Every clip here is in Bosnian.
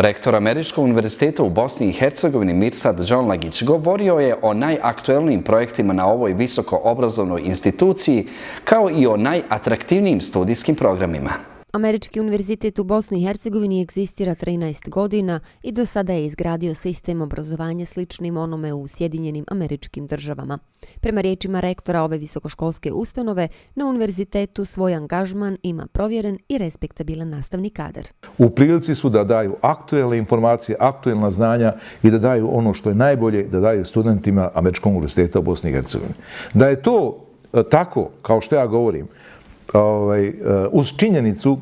Rektor Američkog univerziteta u Bosni i Hercegovini Mirsad John Lagić govorio je o najaktuelnijim projektima na ovoj visokoobrazovnoj instituciji kao i o najatraktivnijim studijskim programima. Američki univerzitet u Bosni i Hercegovini egzistira 13 godina i do sada je izgradio sistem obrazovanja sličnim onome u Sjedinjenim američkim državama. Prema riječima rektora ove visokoškolske ustanove, na univerzitetu svoj angažman ima provjeren i respektabilan nastavni kadar. U prilici su da daju aktuelne informacije, aktuelna znanja i da daju ono što je najbolje da daju studentima Američkog univerziteta u Bosni i Hercegovini. Da je to e, tako, kao što ja govorim, ovaj, e, uz činjenicu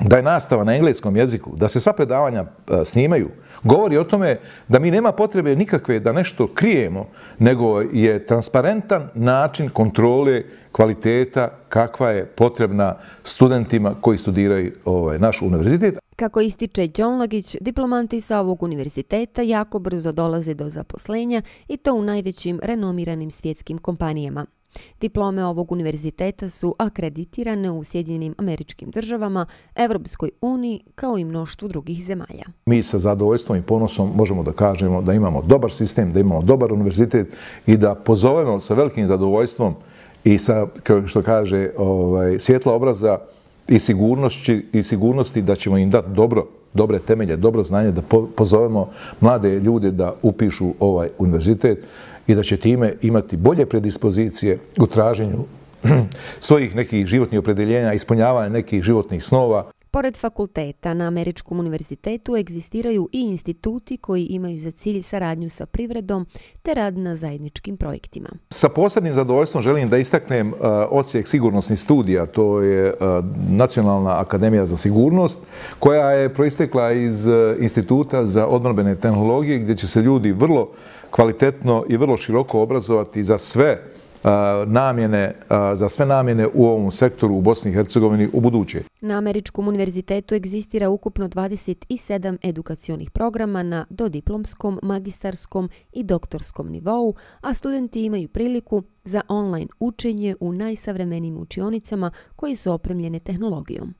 da je nastava na engleskom jeziku, da se sva predavanja e, snimaju, govori o tome da mi nema potrebe nikakve da nešto krijemo, nego je transparentan način kontrole kvaliteta kakva je potrebna studentima koji studiraju ovaj, naš univerzitet. Kako ističe John Lagić, diplomanti sa ovog univerziteta jako brzo dolaze do zaposlenja i to u najvećim renomiranim svjetskim kompanijama. Diplome ovog univerziteta su akreditirane u Sjedinjenim američkim državama, Evropskoj uniji kao i mnoštvu drugih zemalja. Mi sa zadovoljstvom i ponosom možemo da kažemo da imamo dobar sistem, da imamo dobar univerzitet i da pozovemo sa velikim zadovoljstvom i sa, što kaže, ovaj, svjetla obraza i sigurnosti, i sigurnosti da ćemo im dati dobro dobre temelje, dobro znanje, da pozovemo mlade ljude da upišu ovaj univerzitet i da će time imati bolje predispozicije u traženju svojih nekih životnih opredeljenja, ispunjavanja nekih životnih snova. Pored fakulteta, na Američkom univerzitetu egzistiraju i instituti koji imaju za cilj saradnju sa privredom te rad na zajedničkim projektima. Sa posebnim zadovoljstvom želim da istaknem e, ocijek sigurnosnih studija, to je e, Nacionalna akademija za sigurnost, koja je proistekla iz e, instituta za odmrbene tehnologije gdje će se ljudi vrlo kvalitetno i vrlo široko obrazovati za sve namjene, za sve namjene u ovom sektoru u Bosni i Hercegovini u buduće. Na Američkom univerzitetu egzistira ukupno 27 edukacijonih programa na dodiplomskom, magistarskom i doktorskom nivou, a studenti imaju priliku za online učenje u najsavremenim učionicama koji su opremljene tehnologijom.